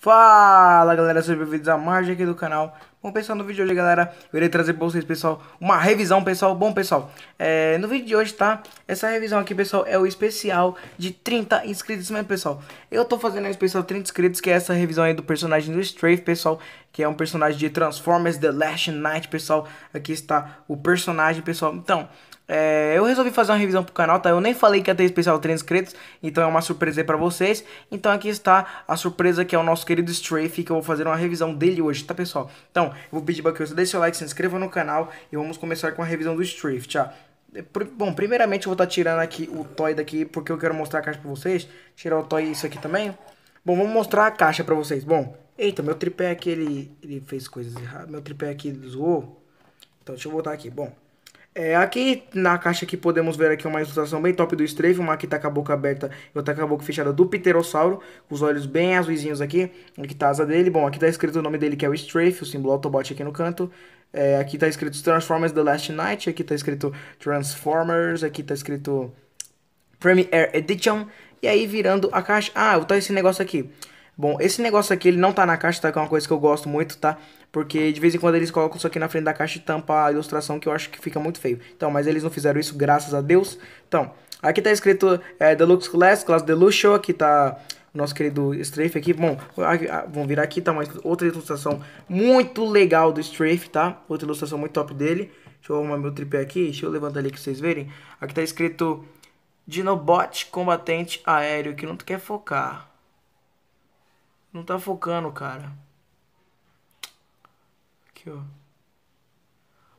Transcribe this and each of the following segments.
Fala galera, sejam bem-vindos a margem aqui do canal Bom pessoal, no vídeo de hoje galera, eu irei trazer pra vocês pessoal uma revisão pessoal Bom pessoal, é, no vídeo de hoje tá, essa revisão aqui pessoal é o especial de 30 inscritos mesmo pessoal Eu tô fazendo aí o especial 30 inscritos, que é essa revisão aí do personagem do Strafe pessoal Que é um personagem de Transformers The Last Night pessoal, aqui está o personagem pessoal Então, é, eu resolvi fazer uma revisão pro canal, tá? Eu nem falei que ia ter especial 3 inscritos, então é uma surpresa aí pra vocês. Então aqui está a surpresa que é o nosso querido Strafe, que eu vou fazer uma revisão dele hoje, tá, pessoal? Então, eu vou pedir pra que você deixe seu like, se inscreva no canal e vamos começar com a revisão do Strafe, tchau. É, bom, primeiramente eu vou estar tá tirando aqui o toy daqui, porque eu quero mostrar a caixa pra vocês. Tirar o toy isso aqui também. Bom, vamos mostrar a caixa pra vocês. Bom, eita, meu tripé aqui, ele, ele fez coisas erradas. Meu tripé aqui zoou. Então, deixa eu voltar aqui. Bom, é, aqui na caixa que podemos ver aqui uma ilustração bem top do Strafe, uma que tá com a boca aberta e outra tá com a boca fechada do Pterossauro, com os olhos bem azuizinhos aqui, aqui tá a asa dele, bom, aqui tá escrito o nome dele que é o Strafe, o símbolo Autobot aqui no canto, é, aqui tá escrito Transformers The Last Night, aqui tá escrito Transformers, aqui tá escrito Premier Edition, e aí virando a caixa, ah, tá esse negócio aqui, Bom, esse negócio aqui, ele não tá na caixa, tá? Que é uma coisa que eu gosto muito, tá? Porque de vez em quando eles colocam isso aqui na frente da caixa e tampa a ilustração, que eu acho que fica muito feio. Então, mas eles não fizeram isso, graças a Deus. Então, aqui tá escrito é, Deluxe Class, Class Deluxe Show, aqui tá nosso querido Strafe aqui. Bom, vamos virar aqui, tá? Uma, outra ilustração muito legal do Strafe, tá? Outra ilustração muito top dele. Deixa eu arrumar meu tripé aqui, deixa eu levantar ali pra vocês verem. Aqui tá escrito Dinobot Combatente Aéreo, que não quer focar. Não tá focando, cara. Aqui, ó.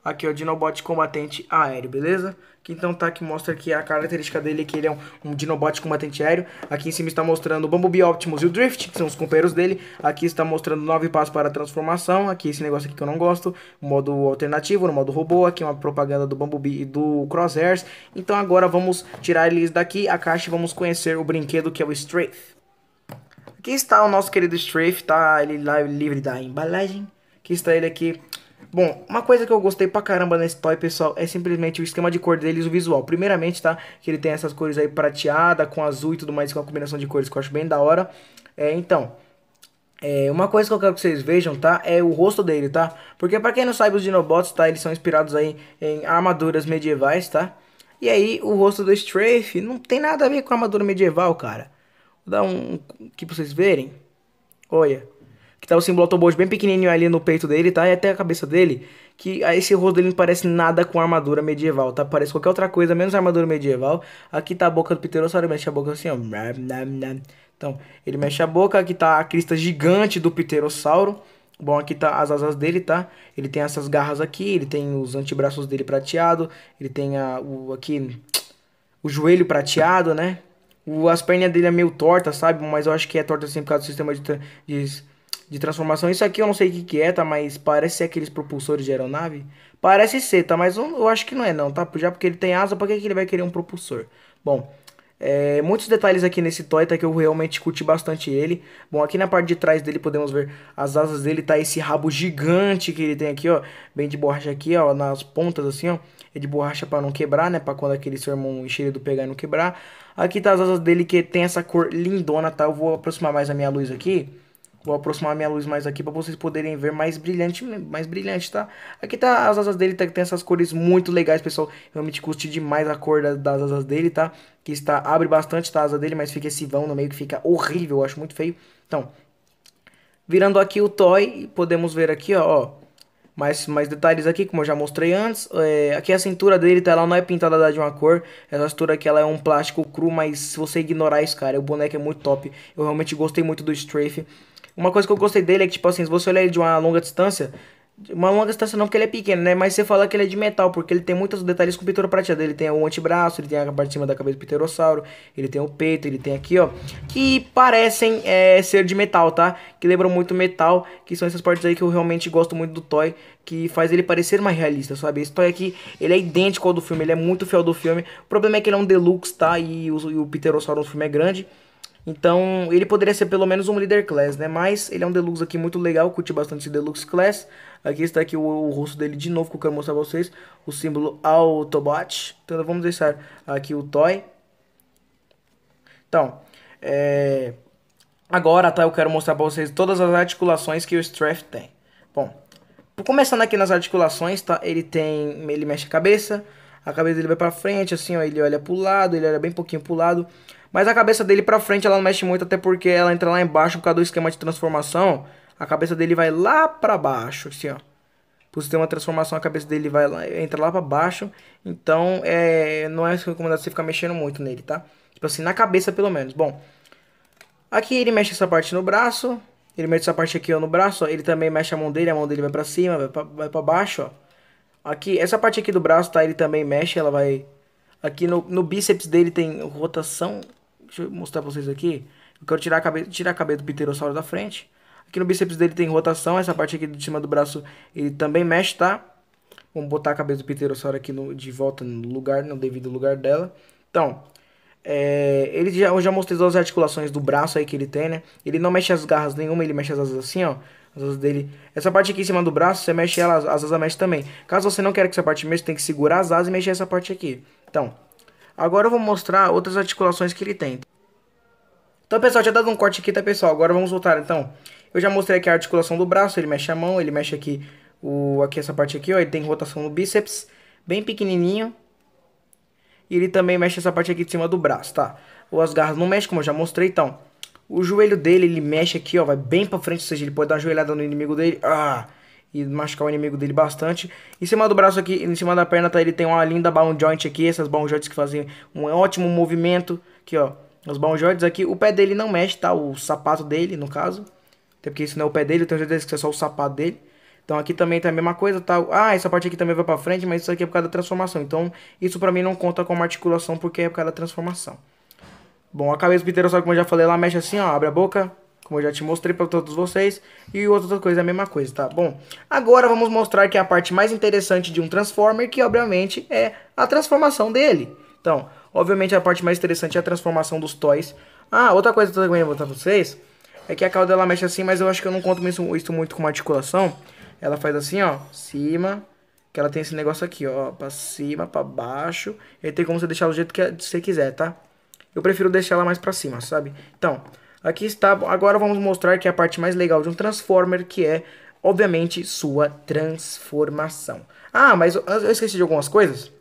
Aqui, ó, Dinobot combatente aéreo, beleza? Que então tá que mostra que a característica dele é que ele é um, um, Dinobot combatente aéreo. Aqui em cima está mostrando o Bumblebee Optimus e o Drift, que são os companheiros dele. Aqui está mostrando nove passos para a transformação. Aqui esse negócio aqui que eu não gosto, modo alternativo, no modo robô. Aqui uma propaganda do Bumblebee e do Crosshairs. Então agora vamos tirar eles daqui, a caixa, e vamos conhecer o brinquedo que é o Strafe. Aqui está o nosso querido Strafe, tá? Ele lá é livre da embalagem que está ele aqui. Bom, uma coisa que eu gostei pra caramba nesse toy, pessoal, é simplesmente o esquema de cor deles, o visual. Primeiramente, tá? Que ele tem essas cores aí prateada, com azul e tudo mais, com a combinação de cores que eu acho bem da hora. É, então... É, uma coisa que eu quero que vocês vejam, tá? É o rosto dele, tá? Porque pra quem não sabe, os Dinobots, tá? Eles são inspirados aí em armaduras medievais, tá? E aí, o rosto do Strafe não tem nada a ver com a armadura medieval, cara. Vou dar um aqui pra vocês verem. Olha tá o símbolo Autobot bem pequenininho ali no peito dele, tá? E até a cabeça dele, que esse rosto dele não parece nada com armadura medieval, tá? Parece qualquer outra coisa, menos armadura medieval. Aqui tá a boca do Pterossauro, ele mexe a boca assim, ó. Então, ele mexe a boca, aqui tá a crista gigante do Pterossauro. Bom, aqui tá as asas dele, tá? Ele tem essas garras aqui, ele tem os antebraços dele prateado, ele tem a, o, aqui o joelho prateado, né? O, as pernas dele é meio torta, sabe? Mas eu acho que é torta assim por causa do sistema de, de de transformação. Isso aqui eu não sei o que, que é, tá? Mas parece ser aqueles propulsores de aeronave. Parece ser, tá? Mas eu, acho que não é não, tá? Já porque ele tem asa, para que, que ele vai querer um propulsor? Bom, é, muitos detalhes aqui nesse toy, tá? Que eu realmente curti bastante ele. Bom, aqui na parte de trás dele podemos ver as asas dele, tá? Esse rabo gigante que ele tem aqui, ó. Bem de borracha aqui, ó. Nas pontas, assim, ó. É de borracha pra não quebrar, né? Pra quando aquele seu irmão do pegar e não quebrar. Aqui tá as asas dele que tem essa cor lindona, tá? Eu vou aproximar mais a minha luz aqui Vou aproximar minha luz mais aqui para vocês poderem ver mais brilhante, mais brilhante, tá? Aqui tá as asas dele, tá, tem essas cores muito legais, pessoal. Realmente curti demais a cor das, das asas dele, tá? Que está abre bastante tá, a asa dele, mas fica esse vão no meio que fica horrível, eu acho muito feio. Então, virando aqui o toy, podemos ver aqui, ó, ó mais, mais detalhes aqui, como eu já mostrei antes. É, aqui a cintura dele, tá? Ela não é pintada de uma cor. Essa cintura aqui, ela é um plástico cru, mas se você ignorar isso, cara, o boneco é muito top. Eu realmente gostei muito do strafe. Uma coisa que eu gostei dele é que, tipo assim, se você olhar ele de uma longa distância, uma longa extensão é não, porque ele é pequeno, né? Mas você fala que ele é de metal, porque ele tem muitos detalhes com pintura prateada. Ele tem o antebraço, ele tem a parte de cima da cabeça do pterossauro, ele tem o peito, ele tem aqui, ó. Que parecem é, ser de metal, tá? Que lembram muito metal, que são essas partes aí que eu realmente gosto muito do Toy, que faz ele parecer mais realista, sabe? Esse Toy aqui, ele é idêntico ao do filme, ele é muito fiel do filme. O problema é que ele é um deluxe, tá? E o, e o pterossauro no filme é grande. Então, ele poderia ser pelo menos um leader class, né? Mas ele é um deluxe aqui muito legal, curti bastante esse deluxe class. Aqui está aqui o, o rosto dele de novo, que eu quero mostrar pra vocês. O símbolo Autobot. Então, vamos deixar aqui o Toy. Então, é... Agora, tá? Eu quero mostrar pra vocês todas as articulações que o Strath tem. Bom, começando aqui nas articulações, tá? Ele tem... Ele mexe a cabeça. A cabeça dele vai pra frente, assim, ó. Ele olha pro lado, ele olha bem pouquinho pro lado. Mas a cabeça dele pra frente ela não mexe muito, até porque ela entra lá embaixo por causa do esquema de transformação. A cabeça dele vai lá pra baixo, assim, ó. Por sistema uma transformação, a cabeça dele vai lá, entra lá pra baixo. Então, é, não é recomendado você ficar mexendo muito nele, tá? Tipo assim, na cabeça pelo menos. Bom, aqui ele mexe essa parte no braço. Ele mexe essa parte aqui ó, no braço, ó. Ele também mexe a mão dele, a mão dele vai pra cima, vai pra, vai pra baixo, ó. Aqui, essa parte aqui do braço, tá? Ele também mexe, ela vai... Aqui no, no bíceps dele tem rotação Deixa eu mostrar pra vocês aqui. Eu quero tirar a cabeça, tirar a cabeça do pterossauro da frente. Aqui no bíceps dele tem rotação, essa parte aqui de cima do braço ele também mexe, tá? Vamos botar a cabeça do pterossauro aqui no, de volta no lugar, no devido lugar dela. Então, é, ele já, eu já mostrei todas as articulações do braço aí que ele tem, né? Ele não mexe as garras nenhuma, ele mexe as asas assim, ó. As asas dele. Essa parte aqui em cima do braço, você mexe ela, as asas mexe também. Caso você não queira que essa parte mexa, tem que segurar as asas e mexer essa parte aqui. Então, Agora eu vou mostrar outras articulações que ele tem. Então, pessoal, tinha dado um corte aqui, tá, pessoal? Agora vamos voltar, então. Eu já mostrei aqui a articulação do braço, ele mexe a mão, ele mexe aqui, o, aqui essa parte aqui, ó. Ele tem rotação no bíceps, bem pequenininho. E ele também mexe essa parte aqui de cima do braço, tá? Ou as garras não mexem, como eu já mostrei, então. O joelho dele, ele mexe aqui, ó, vai bem pra frente, ou seja, ele pode dar uma joelhada no inimigo dele. Ah! e machucar o inimigo dele bastante. Em cima do braço aqui, em cima da perna, tá, ele tem uma linda Bound joint aqui, essas Bound joints que fazem um ótimo movimento. Aqui, ó, os Bound joints aqui, o pé dele não mexe, tá, o sapato dele, no caso. Até porque isso não é o pé dele, eu tenho certeza que isso é só o sapato dele. Então aqui também tá a mesma coisa, tá? Ah, essa parte aqui também vai pra frente, mas isso aqui é por causa da transformação. Então isso pra mim não conta como articulação, porque é por causa da transformação. Bom, a cabeça do Pterossauro, como eu já falei, ela mexe assim, ó, abre a boca, como eu já te mostrei para todos vocês, e outra coisa é a mesma coisa, tá bom? Agora vamos mostrar que é a parte mais interessante de um Transformer, que obviamente é a transformação dele. Então, obviamente a parte mais interessante é a transformação dos toys. Ah, outra coisa que eu também vou mostrar pra vocês, é que a cauda ela mexe assim, mas eu acho que eu não conto isso, isso muito com uma articulação. Ela faz assim, ó, cima, que ela tem esse negócio aqui, ó, pra cima, pra baixo. E tem como você deixar do jeito que você quiser, tá? Eu prefiro deixar ela mais pra cima, sabe? Então, Aqui está, agora vamos mostrar que é a parte mais legal de um Transformer, que é, obviamente, sua transformação. Ah, mas eu, eu esqueci de algumas coisas.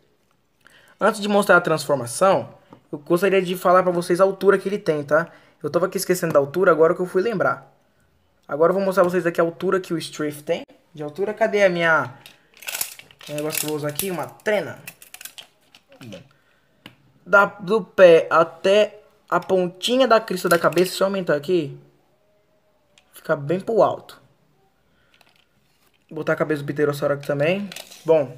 Antes de mostrar a transformação, eu gostaria de falar pra vocês a altura que ele tem, tá? Eu tava aqui esquecendo da altura, agora que eu fui lembrar. Agora eu vou mostrar pra vocês aqui a altura que o Strife tem. De altura, cadê a minha... Um negócio que eu vou usar aqui, uma trena. Da, do pé até a pontinha da crista da cabeça, se eu aumentar aqui, fica bem pro alto. Vou botar a cabeça do Pterossauro aqui também. Bom,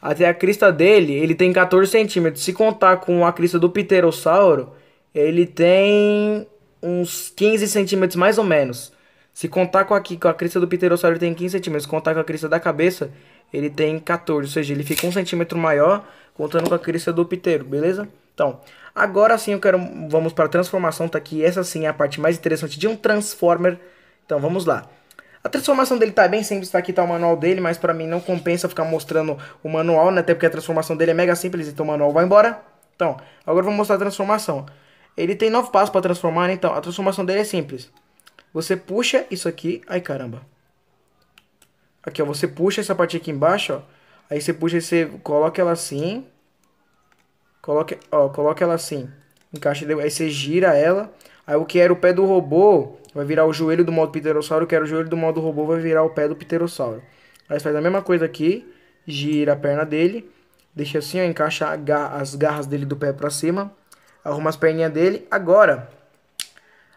até a crista dele, ele tem 14 centímetros. Se contar com a crista do Pterossauro, ele tem uns 15 centímetros mais ou menos. Se contar com, aqui, com a crista do Pterossauro, ele tem 15 centímetros. Se contar com a crista da cabeça, ele tem 14. Ou seja, ele fica um centímetro maior, contando com a crista do Ptero, beleza? Então, agora sim eu quero. Vamos para a transformação, tá aqui. Essa sim é a parte mais interessante de um Transformer. Então vamos lá. A transformação dele tá bem simples, tá aqui tá o manual dele, mas pra mim não compensa ficar mostrando o manual, né? Até porque a transformação dele é mega simples, então o manual vai embora. Então, agora eu vou mostrar a transformação. Ele tem nove passos para transformar, né? Então, a transformação dele é simples. Você puxa isso aqui, ai caramba. Aqui, ó, você puxa essa parte aqui embaixo, ó. Aí você puxa e você coloca ela assim. Coloque, ó, coloca ela assim. Encaixa, aí você gira ela. Aí o que era o pé do robô vai virar o joelho do modo pterossauro. O que era o joelho do modo robô vai virar o pé do pterossauro. Aí você faz a mesma coisa aqui. Gira a perna dele. Deixa assim, ó, encaixa as garras dele do pé pra cima. Arruma as perninhas dele. Agora,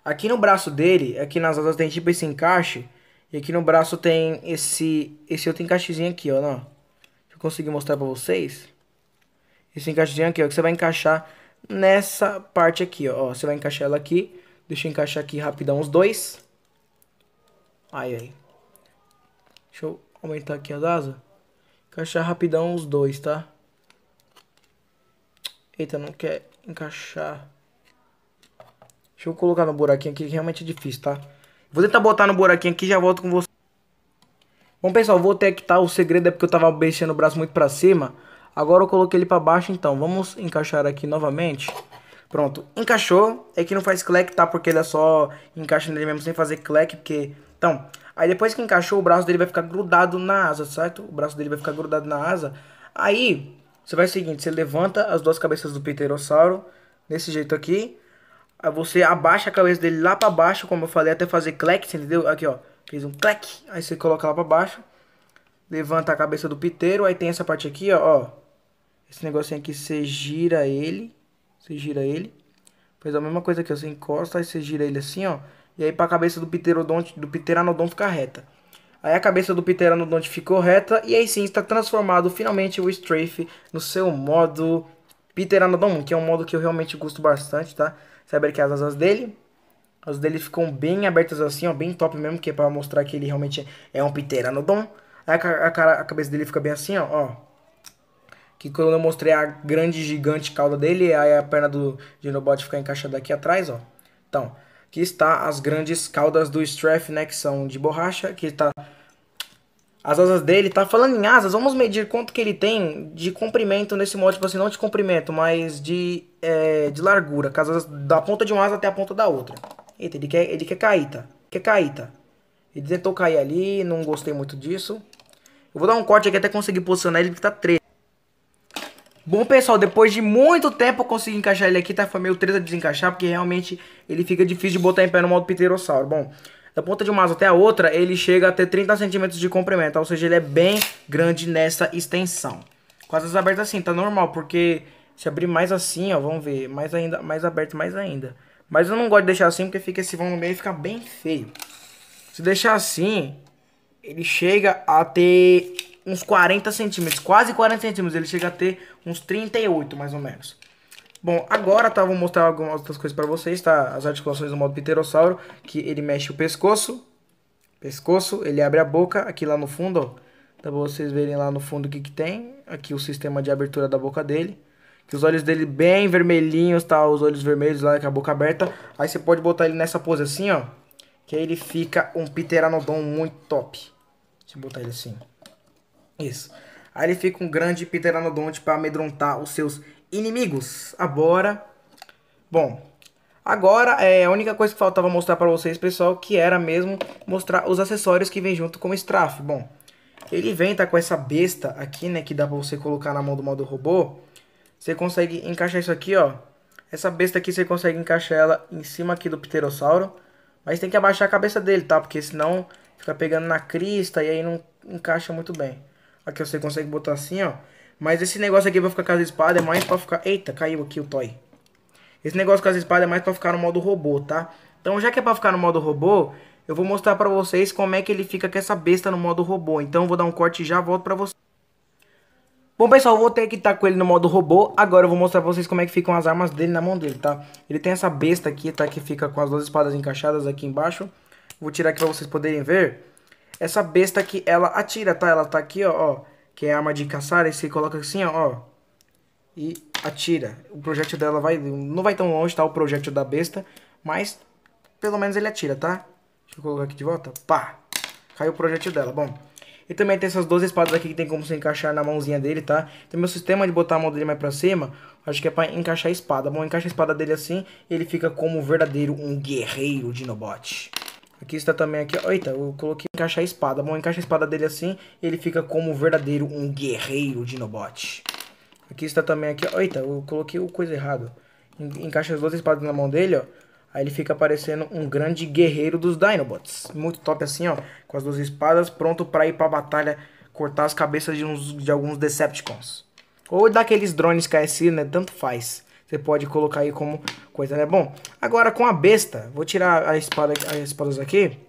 aqui no braço dele, aqui nas asas tem tipo esse encaixe. E aqui no braço tem esse, esse outro encaixezinho aqui, ó. Não. Deixa eu conseguir mostrar pra vocês esse encaixezinho aqui, ó, que você vai encaixar nessa parte aqui, ó. Você vai encaixar ela aqui. Deixa eu encaixar aqui rapidão os dois. Aí, aí. Deixa eu aumentar aqui as asas. Encaixar rapidão os dois, tá? Eita, não quer encaixar. Deixa eu colocar no buraquinho aqui, que realmente é difícil, tá? Vou tentar botar no buraquinho aqui e já volto com você. Bom, pessoal, vou ter que tá. O segredo é porque eu tava mexendo o braço muito pra cima. Agora eu coloquei ele para baixo, então vamos encaixar aqui novamente. Pronto, encaixou. É que não faz clack, tá? Porque ele é só encaixa nele mesmo sem fazer clack, porque... Então, aí depois que encaixou, o braço dele vai ficar grudado na asa, certo? O braço dele vai ficar grudado na asa. Aí, você vai o seguinte, você levanta as duas cabeças do pterossauro, desse jeito aqui. Aí você abaixa a cabeça dele lá pra baixo, como eu falei, até fazer clack, entendeu? Aqui, ó. Fez um clack. Aí você coloca lá pra baixo. Levanta a cabeça do piteiro. Aí tem essa parte aqui, ó. ó esse negocinho aqui, você gira ele. Você gira ele. Faz a mesma coisa aqui, ó. Você encosta, aí você gira ele assim, ó. E aí pra cabeça do pterodonte, do pteranodon ficar reta. Aí a cabeça do pteranodonte ficou reta. E aí sim, está transformado finalmente o strafe no seu modo pteranodon. Que é um modo que eu realmente gosto bastante, tá? Você abre aqui é as asas dele. As dele ficam bem abertas assim, ó. Bem top mesmo, que é pra mostrar que ele realmente é um pteranodon. Aí a, a, a cabeça dele fica bem assim, ó. ó que quando eu mostrei a grande gigante cauda dele, aí a perna do Dinobot fica encaixada aqui atrás, ó. Então, aqui está as grandes caudas do Strath, né, que são de borracha, que está as asas dele, tá falando em asas, vamos medir quanto que ele tem de comprimento nesse modo, tipo assim, não de comprimento, mas de, é, de largura, com as asas da ponta de uma asa até a ponta da outra. Eita, ele quer, ele quer cair, tá? Quer cair, tá? Ele tentou cair ali, não gostei muito disso. Eu vou dar um corte aqui até conseguir posicionar ele, porque tá treto. Bom, pessoal, depois de muito tempo eu consegui encaixar ele aqui, tá? Foi meio treta desencaixar, porque realmente ele fica difícil de botar em pé no modo pterossauro. Bom, da ponta de uma asa até a outra, ele chega a ter 30 centímetros de comprimento, ou seja, ele é bem grande nessa extensão. Com as asas abertas assim, tá normal, porque se abrir mais assim, ó, vamos ver, mais ainda, mais aberto mais ainda. Mas eu não gosto de deixar assim, porque fica esse vão no meio e fica bem feio. Se deixar assim, ele chega a ter uns 40 centímetros, quase 40 centímetros. Ele chega a ter uns 38, mais ou menos. Bom, agora tá, vou mostrar algumas outras coisas para vocês, tá? As articulações do modo pterossauro, que ele mexe o pescoço, pescoço, ele abre a boca, aqui lá no fundo, ó. Dá pra vocês verem lá no fundo o que que tem, aqui o sistema de abertura da boca dele. Que os olhos dele bem vermelhinhos, tá? Os olhos vermelhos lá com a boca aberta. Aí você pode botar ele nessa pose assim, ó. Que aí ele fica um pteranodon muito top. Deixa eu botar ele assim. Isso. Aí ele fica um grande pteranodonte para amedrontar os seus inimigos. Agora, bom, agora é a única coisa que faltava mostrar para vocês, pessoal, que era mesmo mostrar os acessórios que vem junto com o Strafe. Bom, ele vem tá com essa besta aqui, né, que dá para você colocar na mão do modo robô. Você consegue encaixar isso aqui, ó. Essa besta aqui você consegue encaixar ela em cima aqui do pterossauro. Mas tem que abaixar a cabeça dele, tá? Porque senão fica pegando na crista e aí não encaixa muito bem. Aqui você consegue botar assim, ó. Mas esse negócio aqui pra ficar as espadas é mais pra ficar... Eita, caiu aqui o toy. Esse negócio as espadas é mais pra ficar no modo robô, tá? Então já que é pra ficar no modo robô, eu vou mostrar pra vocês como é que ele fica com essa besta no modo robô. Então eu vou dar um corte e já volto pra vocês. Bom, pessoal, eu vou ter que estar tá com ele no modo robô. Agora eu vou mostrar pra vocês como é que ficam as armas dele na mão dele, tá? Ele tem essa besta aqui, tá? Que fica com as duas espadas encaixadas aqui embaixo. Vou tirar aqui pra vocês poderem ver essa besta que ela atira, tá? Ela tá aqui, ó, ó que é a arma de caçar, e você coloca assim, ó, ó, e atira. O projétil dela vai, não vai tão longe, tá? O projétil da besta, mas pelo menos ele atira, tá? Deixa eu colocar aqui de volta. Pá! Caiu o projétil dela. Bom, e também tem essas duas espadas aqui que tem como se encaixar na mãozinha dele, tá? Tem então, meu sistema de botar a mão dele mais pra cima, acho que é pra encaixar a espada. Bom, encaixa a espada dele assim e ele fica como verdadeiro um guerreiro Dinobot. Aqui está também aqui, ó. eita, eu coloquei encaixar a espada. Bom, encaixa a espada dele assim, ele fica como verdadeiro um guerreiro Dinobot. Aqui está também aqui, ó. eita, eu coloquei o coisa errado. Encaixa as duas espadas na mão dele, ó. Aí ele fica parecendo um grande guerreiro dos Dinobots. Muito top assim, ó, com as duas espadas, pronto para ir para batalha, cortar as cabeças de uns de alguns Decepticons. Ou daqueles drones KSI, né, tanto faz. Você pode colocar aí como coisa, né? Bom, agora com a besta, vou tirar a espada, as espadas aqui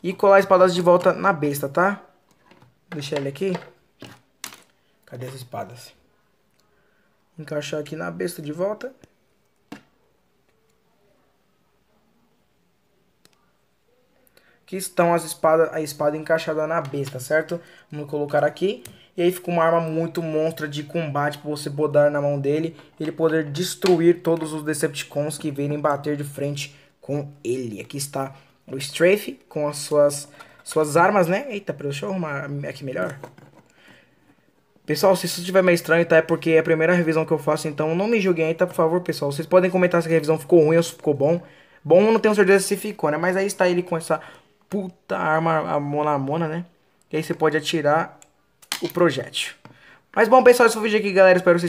e colar as espadas de volta na besta, tá? Deixar ele aqui. Cadê as espadas? Encaixar aqui na besta de volta. que estão as espadas, a espada encaixada na besta, certo? Vamos colocar aqui. E aí fica uma arma muito monstra de combate para você botar na mão dele. Ele poder destruir todos os Decepticons que virem bater de frente com ele. Aqui está o Strafe com as suas, suas armas, né? Eita, deixa eu arrumar aqui melhor. Pessoal, se isso estiver meio estranho, tá? É porque é a primeira revisão que eu faço, então não me julguem aí, tá? Por favor, pessoal. Vocês podem comentar se a revisão ficou ruim ou se ficou bom. Bom, não tenho certeza se ficou, né? Mas aí está ele com essa puta arma a mona, mona, né? E aí você pode atirar o projétil. Mas bom, pessoal, esse foi o vídeo aqui, galera. Espero vocês